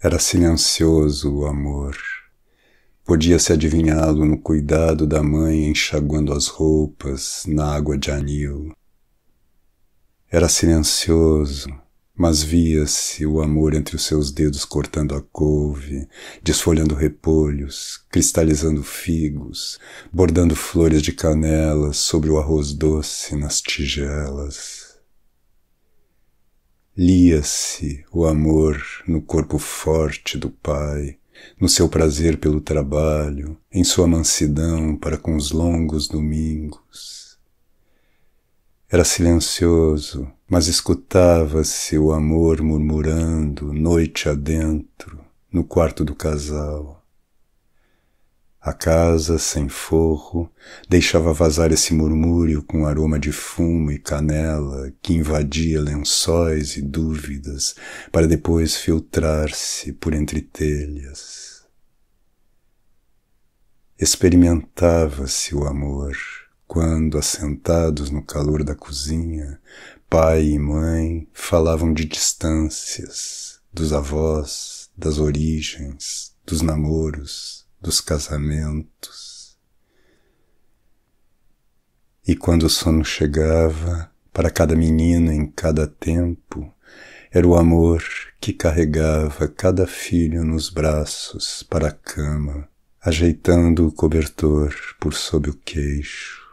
Era silencioso o amor. Podia-se adivinhá-lo no cuidado da mãe enxaguando as roupas na água de anil. Era silencioso, mas via-se o amor entre os seus dedos cortando a couve, desfolhando repolhos, cristalizando figos, bordando flores de canela sobre o arroz doce nas tigelas lia-se o amor no corpo forte do pai, no seu prazer pelo trabalho, em sua mansidão para com os longos domingos. Era silencioso, mas escutava-se o amor murmurando noite adentro no quarto do casal a casa, sem forro, deixava vazar esse murmúrio com aroma de fumo e canela que invadia lençóis e dúvidas para depois filtrar-se por entre telhas. Experimentava-se o amor quando, assentados no calor da cozinha, pai e mãe falavam de distâncias, dos avós, das origens, dos namoros dos casamentos. E quando o sono chegava, para cada menina em cada tempo, era o amor que carregava cada filho nos braços para a cama, ajeitando o cobertor por sob o queixo